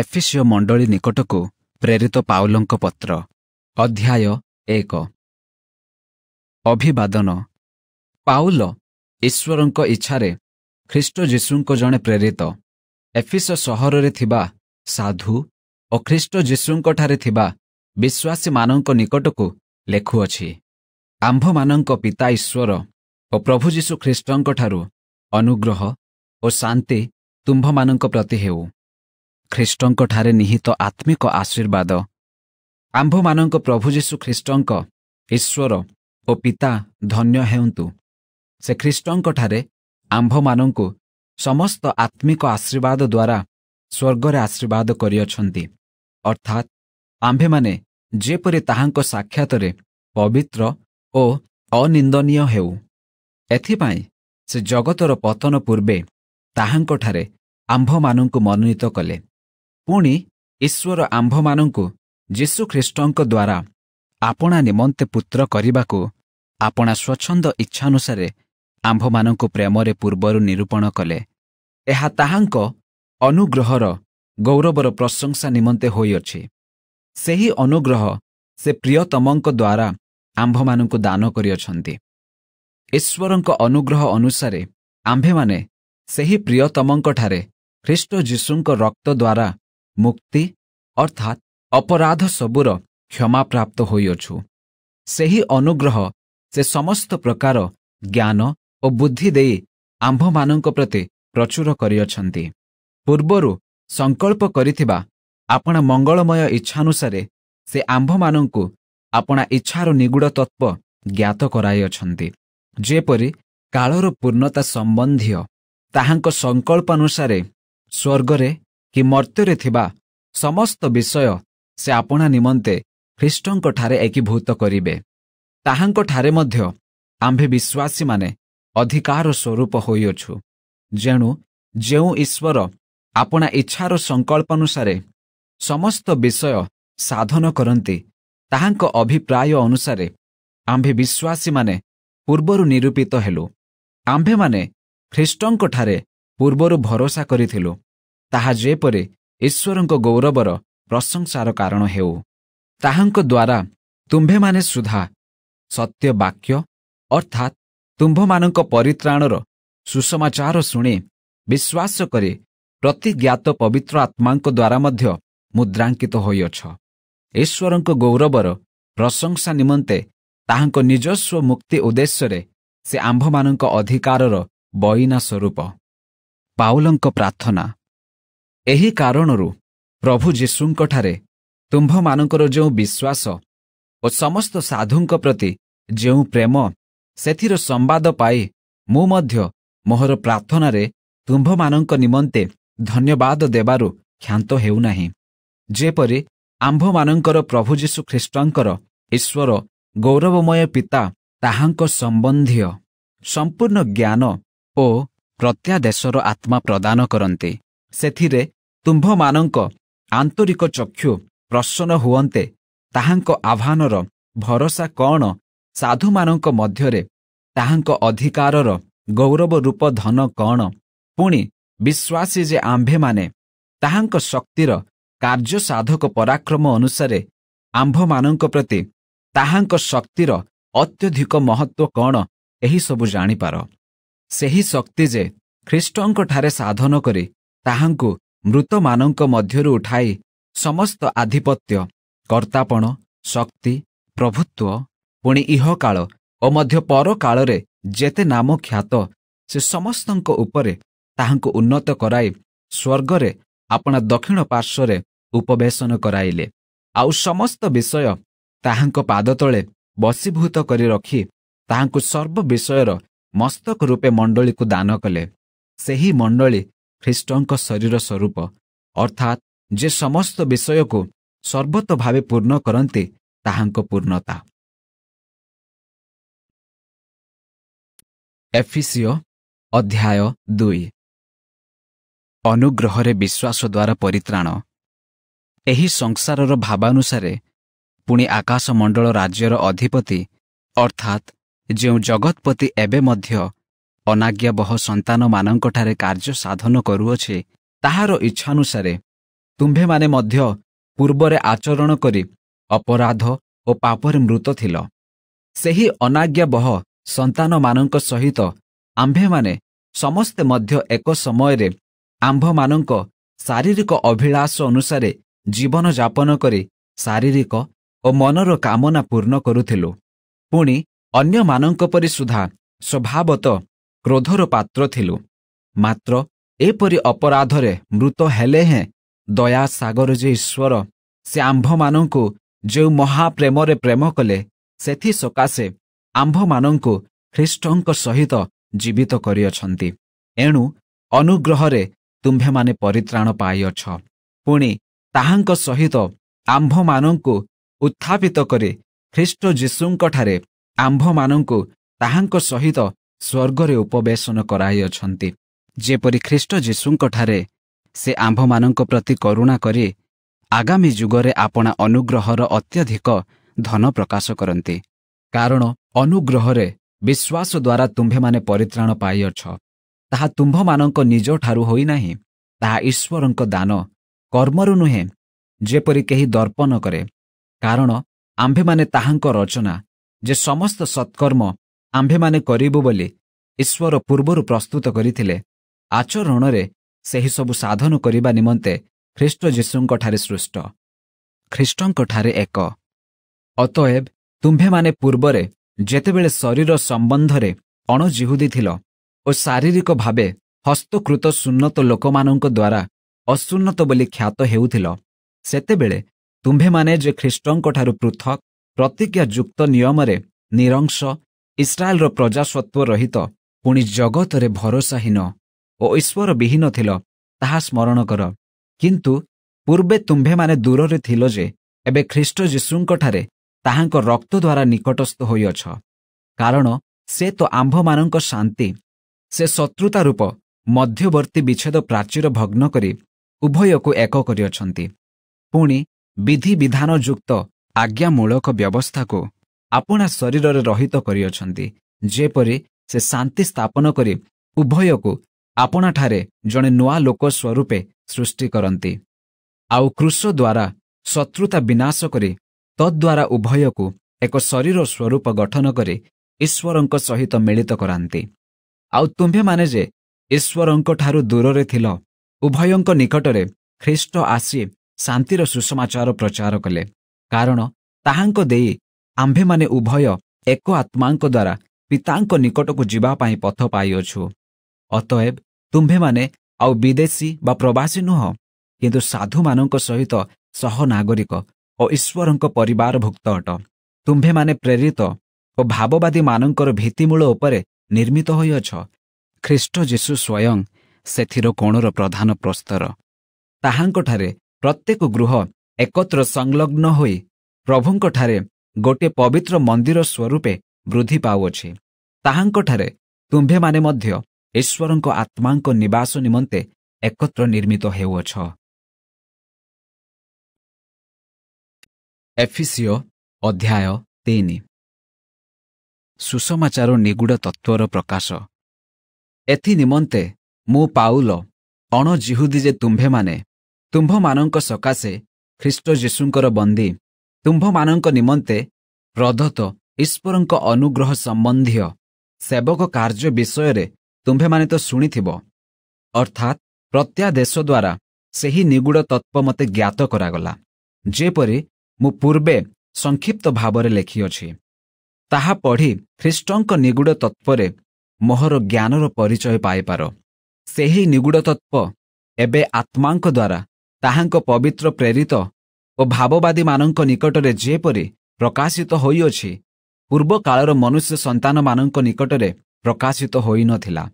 ଏଫିସିଓ ମଣ୍ଡଳୀ ନିକଟକୁ ପ୍ରେରିତ ପାଉଲଙ୍କ ପତ୍ର ଅଧ୍ୟାୟ ଏକ ଅଭିବାଦନ ପାଉଲ ଈଶ୍ୱରଙ୍କ ଇଚ୍ଛାରେ ଖ୍ରୀଷ୍ଟ ଯୀଶୁଙ୍କ ଜଣେ ପ୍ରେରିତ ଏଫିସ ସହରରେ ଥିବା ସାଧୁ ଓ ଖ୍ରୀଷ୍ଟ ଯୀଶୁଙ୍କଠାରେ ଥିବା ବିଶ୍ୱାସୀମାନଙ୍କ ନିକଟକୁ ଲେଖୁଅଛି ଆମ୍ଭମାନଙ୍କ ପିତା ଈଶ୍ୱର ଓ ପ୍ରଭୁ ଯୀଶୁ ଖ୍ରୀଷ୍ଟଙ୍କଠାରୁ ଅନୁଗ୍ରହ ଓ ଶାନ୍ତି ତୁମ୍ଭମାନଙ୍କ ପ୍ରତି ହେଉ ଖ୍ରୀଷ୍ଟଙ୍କଠାରେ ନିହିତ ଆତ୍ମିକ ଆଶୀର୍ବାଦ ଆମ୍ଭମାନଙ୍କ ପ୍ରଭୁ ଯୀଶୁ ଖ୍ରୀଷ୍ଟଙ୍କ ଈଶ୍ୱର ଓ ପିତା ଧନ୍ୟ ହେଉନ୍ତୁ ସେ ଖ୍ରୀଷ୍ଟଙ୍କଠାରେ ଆମ୍ଭମାନଙ୍କୁ ସମସ୍ତ ଆତ୍ମିକ ଆଶୀର୍ବାଦ ଦ୍ୱାରା ସ୍ୱର୍ଗରେ ଆଶୀର୍ବାଦ କରିଅଛନ୍ତି ଅର୍ଥାତ୍ ଆମ୍ଭେମାନେ ଯେପରି ତାହାଙ୍କ ସାକ୍ଷାତରେ ପବିତ୍ର ଓ ଅନିନ୍ଦନୀୟ ହେଉ ଏଥିପାଇଁ ସେ ଜଗତର ପତନ ପୂର୍ବେ ତାହାଙ୍କଠାରେ ଆମ୍ଭମାନଙ୍କୁ ମନୋନୀତ କଲେ ପୁଣି ଈଶ୍ୱର ଆମ୍ଭମାନଙ୍କୁ ଯୀଶୁଖ୍ରୀଷ୍ଟଙ୍କ ଦ୍ୱାରା ଆପଣା ନିମନ୍ତେ ପୁତ୍ର କରିବାକୁ ଆପଣା ସ୍ୱଚ୍ଛନ୍ଦ ଇଚ୍ଛାନୁସାରେ ଆମ୍ଭମାନଙ୍କୁ ପ୍ରେମରେ ପୂର୍ବରୁ ନିରୂପଣ କଲେ ଏହା ତାହାଙ୍କ ଅନୁଗ୍ରହର ଗୌରବର ପ୍ରଶଂସା ନିମନ୍ତେ ହୋଇଅଛି ସେହି ଅନୁଗ୍ରହ ସେ ପ୍ରିୟତମଙ୍କ ଦ୍ୱାରା ଆମ୍ଭମାନଙ୍କୁ ଦାନ କରିଅଛନ୍ତି ଈଶ୍ୱରଙ୍କ ଅନୁଗ୍ରହ ଅନୁସାରେ ଆମ୍ଭେମାନେ ସେହି ପ୍ରିୟତମଙ୍କଠାରେ ଖ୍ରୀଷ୍ଟ ଯୀଶୁଙ୍କ ରକ୍ତ ଦ୍ୱାରା ମୁକ୍ତି ଅର୍ଥାତ୍ ଅପରାଧ ସବୁର କ୍ଷମାପ୍ରାପ୍ତ ହୋଇଅଛୁ ସେହି ଅନୁଗ୍ରହ ସେ ସମସ୍ତ ପ୍ରକାର ଜ୍ଞାନ ଓ ବୁଦ୍ଧି ଦେଇ ଆମ୍ଭମାନଙ୍କ ପ୍ରତି ପ୍ରଚୁର କରିଅଛନ୍ତି ପୂର୍ବରୁ ସଂକଳ୍ପ କରିଥିବା ଆପଣା ମଙ୍ଗଳମୟ ଇଚ୍ଛାନୁସାରେ ସେ ଆମ୍ଭମାନଙ୍କୁ ଆପଣା ଇଚ୍ଛାର ନିଗୁଡ଼ ତତ୍ତ୍ୱ ଜ୍ଞାତ କରାଇଅଛନ୍ତି ଯେପରି କାଳର ପୂର୍ଣ୍ଣତା ସମ୍ବନ୍ଧୀୟ ତାହାଙ୍କ ସଂକଳ୍ପାନୁସାରେ ସ୍ୱର୍ଗରେ କି ମର୍ତ୍ତ୍ୟରେ ଥିବା ସମସ୍ତ ବିଷୟ ସେ ଆପଣା ନିମନ୍ତେ ଖ୍ରୀଷ୍ଟଙ୍କଠାରେ ଏକୀଭୂତ କରିବେ ତାହାଙ୍କଠାରେ ମଧ୍ୟ ଆମ୍ଭେ ବିଶ୍ୱାସୀମାନେ ଅଧିକାର ସ୍ୱରୂପ ହୋଇଅଛୁ ଯେଣୁ ଯେଉଁ ଈଶ୍ୱର ଆପଣା ଇଚ୍ଛାର ସଂକଳ୍ପାନୁସାରେ ସମସ୍ତ ବିଷୟ ସାଧନ କରନ୍ତି ତାହାଙ୍କ ଅଭିପ୍ରାୟ ଅନୁସାରେ ଆମ୍ଭେ ବିଶ୍ୱାସୀମାନେ ପୂର୍ବରୁ ନିରୂପିତ ହେଲୁ ଆମ୍ଭେମାନେ ଖ୍ରୀଷ୍ଟଙ୍କଠାରେ ପୂର୍ବରୁ ଭରସା କରିଥିଲୁ ତାହା ଯେପରି ଈଶ୍ୱରଙ୍କ ଗୌରବର ପ୍ରଶଂସାର କାରଣ ହେଉ ତାହାଙ୍କ ଦ୍ୱାରା ତୁମ୍ଭେମାନେ ସୁଦ୍ଧା ସତ୍ୟ ବାକ୍ୟ ଅର୍ଥାତ୍ ତୁମ୍ଭମାନଙ୍କ ପରିତ୍ରାଣର ସୁସମାଚାର ଶୁଣି ବିଶ୍ୱାସ କରି ପ୍ରତିଜ୍ଞାତ ପବିତ୍ର ଆତ୍ମାଙ୍କ ଦ୍ୱାରା ମଧ୍ୟ ମୁଦ୍ରାଙ୍କିତ ହୋଇଅଛ ଈଶ୍ୱରଙ୍କ ଗୌରବର ପ୍ରଶଂସା ନିମନ୍ତେ ତାହାଙ୍କ ନିଜସ୍ୱ ମୁକ୍ତି ଉଦ୍ଦେଶ୍ୟରେ ସେ ଆମ୍ଭମାନଙ୍କ ଅଧିକାରର ବଇନା ସ୍ୱରୂପ ପାଉଲଙ୍କ ପ୍ରାର୍ଥନା ଏହି କାରଣରୁ ପ୍ରଭୁ ଯୀଶୁଙ୍କଠାରେ ତୁମ୍ଭମାନଙ୍କର ଯେଉଁ ବିଶ୍ୱାସ ଓ ସମସ୍ତ ସାଧୁଙ୍କ ପ୍ରତି ଯେଉଁ ପ୍ରେମ ସେଥିର ସମ୍ବାଦ ପାଇ ମୁଁ ମଧ୍ୟ ମୋହର ପ୍ରାର୍ଥନାରେ ତୁମ୍ଭମାନଙ୍କ ନିମନ୍ତେ ଧନ୍ୟବାଦ ଦେବାରୁ କ୍ଷାନ୍ତ ହେଉନାହିଁ ଯେପରି ଆମ୍ଭମାନଙ୍କର ପ୍ରଭୁ ଯୀଶୁ ଖ୍ରୀଷ୍ଟଙ୍କର ଈଶ୍ୱର ଗୌରବମୟ ପିତା ତାହାଙ୍କ ସମ୍ବନ୍ଧୀୟ ସମ୍ପୂର୍ଣ୍ଣ ଜ୍ଞାନ ଓ ପ୍ରତ୍ୟାଦେଶର ଆତ୍ମା ପ୍ରଦାନ କରନ୍ତି ସେଥିରେ ତୁମ୍ଭମାନଙ୍କ ଆନ୍ତରିକ ଚକ୍ଷୁ ପ୍ରସନ୍ନ ହୁଅନ୍ତେ ତାହାଙ୍କ ଆହ୍ୱାନର ଭରସା କ'ଣ ସାଧୁମାନଙ୍କ ମଧ୍ୟରେ ତାହାଙ୍କ ଅଧିକାରର ଗୌରବ ରୂପ ଧନ କ'ଣ ପୁଣି ବିଶ୍ୱାସୀ ଯେ ଆମ୍ଭେମାନେ ତାହାଙ୍କ ଶକ୍ତିର କାର୍ଯ୍ୟ ସାଧକ ପରାକ୍ରମ ଅନୁସାରେ ଆମ୍ଭମାନଙ୍କ ପ୍ରତି ତାହାଙ୍କ ଶକ୍ତିର ଅତ୍ୟଧିକ ମହତ୍ଵ କ'ଣ ଏହିସବୁ ଜାଣିପାର ସେହି ଶକ୍ତି ଯେ ଖ୍ରୀଷ୍ଟଙ୍କଠାରେ ସାଧନ କରି ତାହାଙ୍କୁ ମୃତମାନଙ୍କ ମଧ୍ୟରୁ ଉଠାଇ ସମସ୍ତ ଆଧିପତ୍ୟ କର୍ତ୍ତାପଣ ଶକ୍ତି ପ୍ରଭୁତ୍ୱ ପୁଣି ଇହ କାଳ ଓ ମଧ୍ୟ ପରକାଳରେ ଯେତେ ନାମ ଖ୍ୟାତ ସେ ସମସ୍ତଙ୍କ ଉପରେ ତାହାଙ୍କୁ ଉନ୍ନତ କରାଇ ସ୍ୱର୍ଗରେ ଆପଣା ଦକ୍ଷିଣ ପାର୍ଶ୍ୱରେ ଉପବେଶନ କରାଇଲେ ଆଉ ସମସ୍ତ ବିଷୟ ତାହାଙ୍କ ପାଦ ତଳେ ବସିଭୂତ କରି ରଖି ତାହାଙ୍କୁ ସର୍ବ ବିଷୟର ମସ୍ତକ ରୂପେ ମଣ୍ଡଳୀକୁ ଦାନ କଲେ ସେହି ମଣ୍ଡଳୀ ଖ୍ରୀଷ୍ଟଙ୍କ ଶରୀର ସ୍ୱରୂପ ଅର୍ଥାତ୍ ଯେ ସମସ୍ତ ବିଷୟକୁ ସର୍ବତ ଭାବେ ପୂର୍ଣ୍ଣ କରନ୍ତି ତାହାଙ୍କ ପୂର୍ଣ୍ଣତା ଏଫିସିଓ ଅଧ୍ୟାୟ ଦୁଇ ଅନୁଗ୍ରହରେ ବିଶ୍ୱାସ ଦ୍ୱାରା ପରିତ୍ରାଣ ଏହି ସଂସାରର ଭାବାନୁସାରେ ପୁଣି ଆକାଶମଣ୍ଡଳ ରାଜ୍ୟର ଅଧିପତି ଅର୍ଥାତ୍ ଯେଉଁ ଜଗତପତି ଏବେ ମଧ୍ୟ ଅନାଜ୍ଞାବହ ସନ୍ତାନମାନଙ୍କଠାରେ କାର୍ଯ୍ୟ ସାଧନ କରୁଅଛି ତାହାର ଇଚ୍ଛାନୁସାରେ ତୁମ୍ଭେମାନେ ମଧ୍ୟ ପୂର୍ବରେ ଆଚରଣ କରି ଅପରାଧ ଓ ପାପରେ ମୃତ ଥିଲ ସେହି ଅନାଜ୍ଞାବହ ସନ୍ତାନମାନଙ୍କ ସହିତ ଆମ୍ଭେମାନେ ସମସ୍ତେ ମଧ୍ୟ ଏକ ସମୟରେ ଆମ୍ଭମାନଙ୍କ ଶାରୀରିକ ଅଭିଳାଷ ଅନୁସାରେ ଜୀବନଯାପନ କରି ଶାରୀରିକ ଓ ମନର କାମନା ପୂର୍ଣ୍ଣ କରୁଥିଲୁ ପୁଣି ଅନ୍ୟମାନଙ୍କ ପରି ସୁଦ୍ଧା ସ୍ୱଭାବତଃ କ୍ରୋଧର ପାତ୍ର ଥିଲୁ ମାତ୍ର ଏପରି ଅପରାଧରେ ମୃତ ହେଲେ ହେଁ ଦୟାସାଗର ଯେ ଈଶ୍ୱର ସେ ଆମ୍ଭମାନଙ୍କୁ ଯେଉଁ ମହାପ୍ରେମରେ ପ୍ରେମ କଲେ ସେଥି ସକାଶେ ଆମ୍ଭମାନଙ୍କୁ ଖ୍ରୀଷ୍ଟଙ୍କ ସହିତ ଜୀବିତ କରିଅଛନ୍ତି ଏଣୁ ଅନୁଗ୍ରହରେ ତୁମ୍ଭେମାନେ ପରିତ୍ରାଣ ପାଇଅଛ ପୁଣି ତାହାଙ୍କ ସହିତ ଆମ୍ଭମାନଙ୍କୁ ଉତ୍ଥାପିତ କରି ଖ୍ରୀଷ୍ଟ ଯୀଶୁଙ୍କଠାରେ ଆମ୍ଭମାନଙ୍କୁ ତାହାଙ୍କ ସହିତ ସ୍ୱର୍ଗରେ ଉପବେଶନ କରାଇଅଛନ୍ତି ଯେପରି ଖ୍ରୀଷ୍ଟ ଯୀଶୁଙ୍କଠାରେ ସେ ଆମ୍ଭମାନଙ୍କ ପ୍ରତି କରୁଣା କରି ଆଗାମୀ ଯୁଗରେ ଆପଣା ଅନୁଗ୍ରହର ଅତ୍ୟଧିକ ଧନ ପ୍ରକାଶ କରନ୍ତି କାରଣ ଅନୁଗ୍ରହରେ ବିଶ୍ୱାସ ଦ୍ୱାରା ତୁମ୍ଭେମାନେ ପରିତ୍ରାଣ ପାଇଅଛ ତାହା ତୁମ୍ଭମାନଙ୍କ ନିଜଠାରୁ ହୋଇନାହିଁ ତାହା ଈଶ୍ୱରଙ୍କ ଦାନ କର୍ମରୁ ନୁହେଁ ଯେପରି କେହି ଦର୍ପଣ କରେ କାରଣ ଆମ୍ଭେମାନେ ତାହାଙ୍କ ରଚନା ଯେ ସମସ୍ତ ସତ୍କର୍ମ ଆମ୍ଭେମାନେ କରିବୁ ବୋଲି ଈଶ୍ୱର ପୂର୍ବରୁ ପ୍ରସ୍ତୁତ କରିଥିଲେ ଆଚରଣରେ ସେହିସବୁ ସାଧନ କରିବା ନିମନ୍ତେ ଖ୍ରୀଷ୍ଟ ଯୀଶୁଙ୍କଠାରେ ସୃଷ୍ଟ ଖ୍ରୀଷ୍ଟଙ୍କଠାରେ ଏକ ଅତଏବ ତୁମ୍ଭେମାନେ ପୂର୍ବରେ ଯେତେବେଳେ ଶରୀର ସମ୍ବନ୍ଧରେ ଅଣଜିହୁଦୀ ଥିଲ ଓ ଶାରୀରିକ ଭାବେ ହସ୍ତକୃତ ସୁନ୍ନତ ଲୋକମାନଙ୍କ ଦ୍ୱାରା ଅସୁନ୍ନତ ବୋଲି ଖ୍ୟାତ ହେଉଥିଲ ସେତେବେଳେ ତୁମ୍ଭେମାନେ ଯେ ଖ୍ରୀଷ୍ଟଙ୍କଠାରୁ ପୃଥକ୍ ପ୍ରତିଜ୍ଞାଯୁକ୍ତ ନିୟମରେ ନିରଂଶ ଇସ୍ରାଏଲ୍ର ପ୍ରଜାସତ୍ୱ ରହିତ ପୁଣି ଜଗତରେ ଭରସାହୀନ ଓ ଈଶ୍ୱର ବିହୀନ ଥିଲ ତାହା ସ୍ମରଣ କର କିନ୍ତୁ ପୂର୍ବେ ତୁମ୍ଭେମାନେ ଦୂରରେ ଥିଲ ଯେ ଏବେ ଖ୍ରୀଷ୍ଟ ଯୀଶୁଙ୍କଠାରେ ତାହାଙ୍କ ରକ୍ତ ଦ୍ୱାରା ନିକଟସ୍ଥ ହୋଇଅଛ କାରଣ ସେ ତ ଆମ୍ଭମାନଙ୍କ ଶାନ୍ତି ସେ ଶତ୍ରୁତା ରୂପ ମଧ୍ୟବର୍ତ୍ତୀ ବିଚ୍ଛେଦ ପ୍ରାଚୀର ଭଗ୍ନ କରି ଉଭୟକୁ ଏକ କରିଅଛନ୍ତି ପୁଣି ବିଧିବିଧାନଯୁକ୍ତ ଆଜ୍ଞାମୂଳକ ବ୍ୟବସ୍ଥାକୁ ଆପଣା ଶରୀରରେ ରହିତ କରିଅଛନ୍ତି ଯେପରି ସେ ଶାନ୍ତି ସ୍ଥାପନ କରି ଉଭୟକୁ ଆପଣାଠାରେ ଜଣେ ନୂଆ ଲୋକ ସ୍ୱରୂପେ ସୃଷ୍ଟି କରନ୍ତି ଆଉ କୃଷ ଦ୍ୱାରା ଶତ୍ରୁତା ବିନାଶ କରି ତଦ୍ଵାରା ଉଭୟକୁ ଏକ ଶରୀର ସ୍ୱରୂପ ଗଠନ କରି ଈଶ୍ୱରଙ୍କ ସହିତ ମିଳିତ କରାନ୍ତି ଆଉ ତୁମ୍ଭେମାନେ ଯେ ଈଶ୍ୱରଙ୍କଠାରୁ ଦୂରରେ ଥିଲ ଉଭୟଙ୍କ ନିକଟରେ ଖ୍ରୀଷ୍ଟ ଆସି ଶାନ୍ତିର ସୁସମାଚାର ପ୍ରଚାର କଲେ କାରଣ ତାହାଙ୍କ ଦେଇ ଆମ୍ଭେମାନେ ଉଭୟ ଏକ ଆତ୍ମାଙ୍କ ଦ୍ୱାରା ପିତାଙ୍କ ନିକଟକୁ ଯିବା ପାଇଁ ପଥ ପାଇଅଛୁ ଅତଏବ ତୁମ୍ଭେମାନେ ଆଉ ବିଦେଶୀ ବା ପ୍ରବାସୀ ନୁହଁ କିନ୍ତୁ ସାଧୁମାନଙ୍କ ସହିତ ସହନାଗରିକ ଓ ଈଶ୍ୱରଙ୍କ ପରିବାରଭୁକ୍ତ ଅଟ ତୁମ୍ଭେମାନେ ପ୍ରେରିତ ଓ ଭାବବାଦୀମାନଙ୍କର ଭିତ୍ତିମୂଳ ଉପରେ ନିର୍ମିତ ହୋଇଅଛ ଖ୍ରୀଷ୍ଟ ଯୀଶୁ ସ୍ୱୟଂ ସେଥିର କୋଣର ପ୍ରଧାନ ପ୍ରସ୍ତର ତାହାଙ୍କଠାରେ ପ୍ରତ୍ୟେକ ଗୃହ ଏକତ୍ର ସଂଲଗ୍ନ ହୋଇ ପ୍ରଭୁଙ୍କଠାରେ ଗୋଟିଏ ପବିତ୍ର ମନ୍ଦିର ସ୍ୱରୂପେ ବୃଦ୍ଧି ପାଉଅଛି ତାହାଙ୍କଠାରେ ତୁମ୍ଭେମାନେ ମଧ୍ୟ ଈଶ୍ୱରଙ୍କ ଆତ୍ମାଙ୍କ ନିବାସ ନିମନ୍ତେ ଏକତ୍ର ନିର୍ମିତ ହେଉଅଛ ଏଫିସିଓ ଅଧ୍ୟାୟ ତିନି ସୁସମାଚାର ନିଗୁଡ଼ ତତ୍ତ୍ୱର ପ୍ରକାଶ ଏଥି ନିମନ୍ତେ ମୁଁ ପାଉଲ ଅଣଜିହୁଦି ଯେ ତୁମ୍ଭେମାନେ ତୁମ୍ଭମାନଙ୍କ ସକାଶେ ଖ୍ରୀଷ୍ଟ ଯୀଶୁଙ୍କର ବନ୍ଦୀ ତୁମ୍ଭମାନଙ୍କ ନିମନ୍ତେ ପ୍ରଧତ ଈଶ୍ୱରଙ୍କ ଅନୁଗ୍ରହ ସମ୍ବନ୍ଧୀୟ ସେବକ କାର୍ଯ୍ୟ ବିଷୟରେ ତୁମ୍ଭେମାନେ ତ ଶୁଣିଥିବ ଅର୍ଥାତ୍ ପ୍ରତ୍ୟାଦେଶ ଦ୍ୱାରା ସେହି ନିଗୁଡ଼ ତତ୍ତ୍ୱ ମୋତେ ଜ୍ଞାତ କରାଗଲା ଯେପରି ମୁଁ ପୂର୍ବେ ସଂକ୍ଷିପ୍ତ ଭାବରେ ଲେଖିଅଛି ତାହା ପଢ଼ି ଖ୍ରୀଷ୍ଟଙ୍କ ନିଗୁଡ଼ ତତ୍ତ୍ୱରେ ମୋହର ଜ୍ଞାନର ପରିଚୟ ପାଇପାର ସେହି ନିଗୁଡ଼ ତତ୍ତ୍ୱ ଏବେ ଆତ୍ମାଙ୍କ ଦ୍ୱାରା ତାହାଙ୍କ ପବିତ୍ର ପ୍ରେରିତ ଓ ଭାବବାଦୀମାନଙ୍କ ନିକଟରେ ଯେପରି ପ୍ରକାଶିତ ହୋଇଅଛି ପୂର୍ବକାଳର ମନୁଷ୍ୟ ସନ୍ତାନମାନଙ୍କ ନିକଟରେ ପ୍ରକାଶିତ ହୋଇନଥିଲା